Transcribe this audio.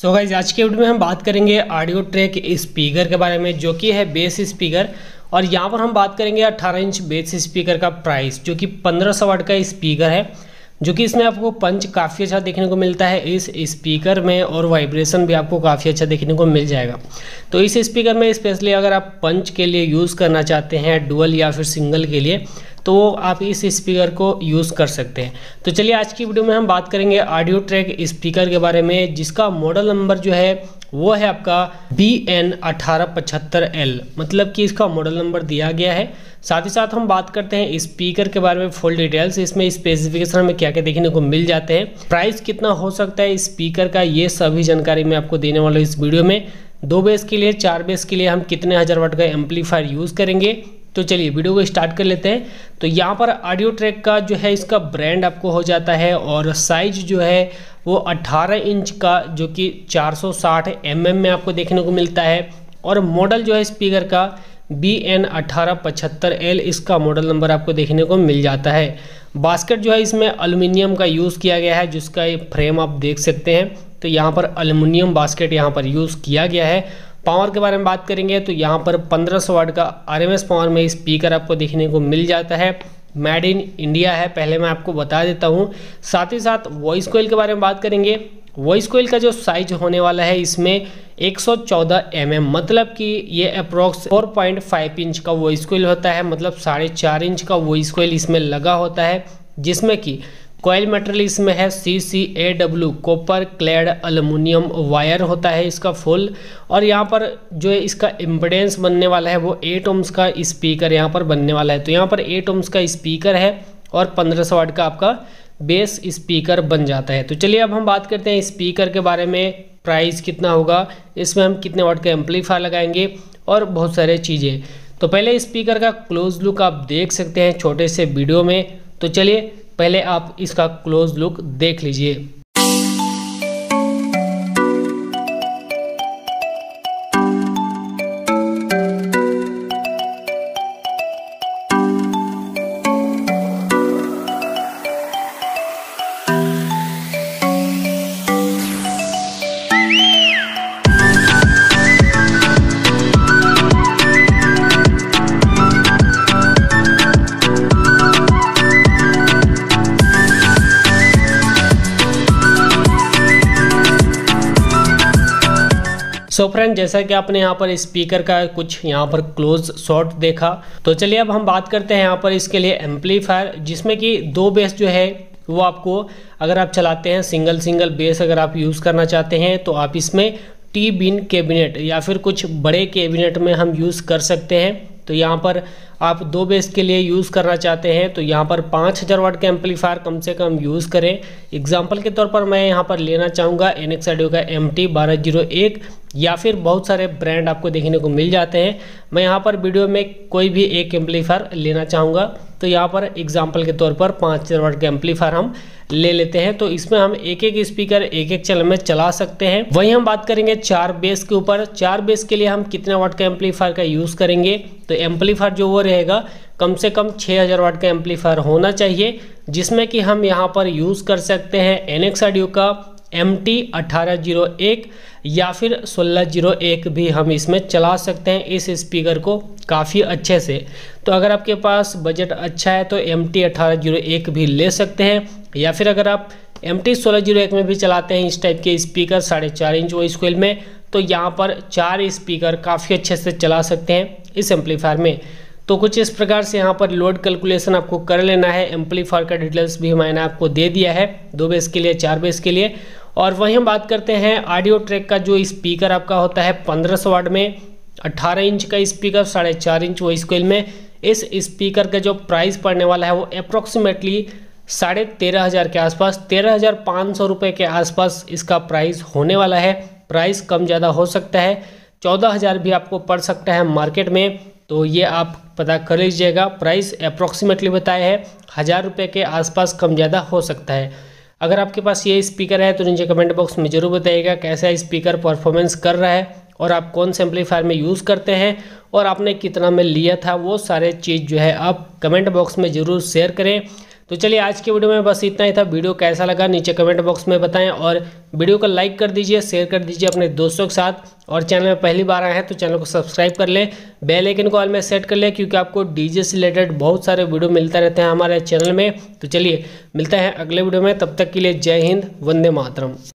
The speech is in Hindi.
सो so गाइज आज के वीडियो में हम बात करेंगे ऑडियो ट्रैक स्पीकर के बारे में जो कि है बेस स्पीकर और यहाँ पर हम बात करेंगे 18 इंच बेस स्पीकर का प्राइस जो कि 1500 वाट का स्पीकर है जो कि इसमें आपको पंच काफ़ी अच्छा देखने को मिलता है इस स्पीकर में और वाइब्रेशन भी आपको काफ़ी अच्छा देखने को मिल जाएगा तो इस स्पीकर में स्पेशली अगर आप पंच के लिए यूज़ करना चाहते हैं डुअल या फिर सिंगल के लिए तो आप इस स्पीकर को यूज़ कर सकते हैं तो चलिए आज की वीडियो में हम बात करेंगे ऑडियो ट्रैक स्पीकर के बारे में जिसका मॉडल नंबर जो है वो है आपका बी एन अठारह पचहत्तर एल मतलब कि इसका मॉडल नंबर दिया गया है साथ ही साथ हम बात करते हैं स्पीकर के बारे में फुल डिटेल्स इसमें स्पेसिफिकेशन में क्या क्या देखने को मिल जाते हैं प्राइस कितना हो सकता है स्पीकर का ये सभी जानकारी मैं आपको देने वाला हूँ इस वीडियो में दो बेस के लिए चार बेस के लिए हम कितने हज़ार वाट का एम्पलीफायर यूज़ करेंगे तो चलिए वीडियो को स्टार्ट कर लेते हैं तो यहाँ पर ऑडियो ट्रैक का जो है इसका ब्रांड आपको हो जाता है और साइज जो है वो 18 इंच का जो कि 460 सौ mm में आपको देखने को मिलता है और मॉडल जो है स्पीकर का बी एन पचहत्तर एल इसका मॉडल नंबर आपको देखने को मिल जाता है बास्केट जो है इसमें अलूमिनियम का यूज़ किया गया है जिसका ये फ्रेम आप देख सकते हैं तो यहाँ पर अलूमिनियम बास्केट यहाँ पर यूज़ किया गया है पावर के बारे में बात करेंगे तो यहाँ पर 1500 सौ वाट का एस पावर में स्पीकर आपको देखने को मिल जाता है मेड इन इंडिया है पहले मैं आपको बता देता हूँ साथ ही साथ वॉइस कोयल के बारे में बात करेंगे वॉइस कोयल का जो साइज होने वाला है इसमें 114 mm मतलब कि ये अप्रोक्स 4.5 इंच का वॉइस कोयल होता है मतलब साढ़े चार इंच का वॉइस कोयल इसमें लगा होता है जिसमें कि कॉयल मेटेरियल इसमें है C C A W copper clad aluminium wire होता है इसका फुल और यहाँ पर जो है इसका इम्पडेंस बनने वाला है वो एट ओम्स का स्पीकर यहाँ पर बनने वाला है तो यहाँ पर एट ओम्स का स्पीकर है और पंद्रह सौ वाट का आपका बेस स्पीकर बन जाता है तो चलिए अब हम बात करते हैं स्पीकर के बारे में प्राइस कितना होगा इसमें हम कितने वाट का एम्पलीफायर लगाएंगे और बहुत सारे चीज़ें तो पहले स्पीकर का क्लोज लुक आप देख सकते हैं छोटे से वीडियो में तो चलिए पहले आप इसका क्लोज लुक देख लीजिए सो so फ्रेंड जैसा कि आपने यहाँ पर स्पीकर का कुछ यहाँ पर क्लोज शॉट देखा तो चलिए अब हम बात करते हैं यहाँ पर इसके लिए एम्पलीफायर जिसमें कि दो बेस जो है वो आपको अगर आप चलाते हैं सिंगल सिंगल बेस अगर आप यूज़ करना चाहते हैं तो आप इसमें टी बिन कैबिनेट या फिर कुछ बड़े कैबिनेट में हम यूज़ कर सकते हैं तो यहाँ पर आप दो बेस के लिए यूज़ करना चाहते हैं तो यहाँ पर 5000 हज़ार वाट का एम्पलीफायर कम से कम यूज़ करें एग्जाम्पल के तौर पर मैं यहाँ पर लेना चाहूँगा एन एक्स का एम टी बारह जीरो एक या फिर बहुत सारे ब्रांड आपको देखने को मिल जाते हैं मैं यहाँ पर वीडियो में कोई भी एक एम्पलीफायर लेना चाहूँगा तो यहाँ पर एग्जाम्पल के तौर पर पाँच वाट का एम्पलीफायर हम ले लेते हैं तो इसमें हम एक एक स्पीकर एक एक चैनल में चला सकते हैं वहीं हम बात करेंगे चार बेस के ऊपर चार बेस के लिए हम कितने वाट का एम्पलीफायर का यूज़ करेंगे तो एम्पलीफायर जो वो रहेगा कम से कम 6000 वाट का एम्पलीफायर होना चाहिए जिसमें कि हम यहाँ पर यूज़ कर सकते हैं एन का एम टी जीरो एक या फिर 1601 भी हम इसमें चला सकते हैं इस स्पीकर को काफ़ी अच्छे से तो अगर आपके पास बजट अच्छा है तो एम टी भी ले सकते हैं या फिर अगर आप एम टी में भी चलाते हैं इस टाइप के स्पीकर साढ़े चार इंच वो स्क्वेल में तो यहाँ पर चार स्पीकर काफ़ी अच्छे से चला सकते हैं इस एम्पलीफायर में तो कुछ इस प्रकार से यहाँ पर लोड कैलकुलेशन आपको कर लेना है एम्पलीफायर का डिटेल्स भी मैंने आपको दे दिया है दो बेस के लिए चार बेस के लिए और वहीं हम बात करते हैं ऑडियो ट्रैक का जो स्पीकर आपका होता है पंद्रह सौ वाट में अट्ठारह इंच का स्पीकर साढ़े चार इंच वो स्क्वेल में इस स्पीकर का जो प्राइस पड़ने वाला है वो अप्रोक्सीमेटली साढ़े तेरह हज़ार के आसपास तेरह हज़ार पाँच सौ रुपये के आसपास इसका प्राइस होने वाला है प्राइस कम ज़्यादा हो सकता है चौदह हज़ार भी आपको पड़ सकता है मार्केट में तो ये आप पता कर लीजिएगा प्राइस अप्रोक्सीमेटली बताया है हज़ार रुपये के आसपास कम ज़्यादा हो सकता है अगर आपके पास ये स्पीकर है तो नीचे कमेंट बॉक्स में ज़रूर बताइएगा कैसा स्पीकर परफॉर्मेंस कर रहा है और आप कौन से एम्पलीफायर में यूज़ करते हैं और आपने कितना में लिया था वो सारे चीज़ जो है आप कमेंट बॉक्स में ज़रूर शेयर करें तो चलिए आज के वीडियो में बस इतना ही था वीडियो कैसा लगा नीचे कमेंट बॉक्स में बताएं और वीडियो को लाइक कर दीजिए शेयर कर दीजिए अपने दोस्तों के साथ और चैनल में पहली बार आए हैं तो चैनल को सब्सक्राइब कर लें बेल आइकन को ऑल में सेट कर लें क्योंकि आपको डीजे से रिलेटेड बहुत सारे वीडियो मिलते रहते हैं हमारे चैनल में तो चलिए मिलते हैं अगले वीडियो में तब तक के लिए जय हिंद वंदे मातरम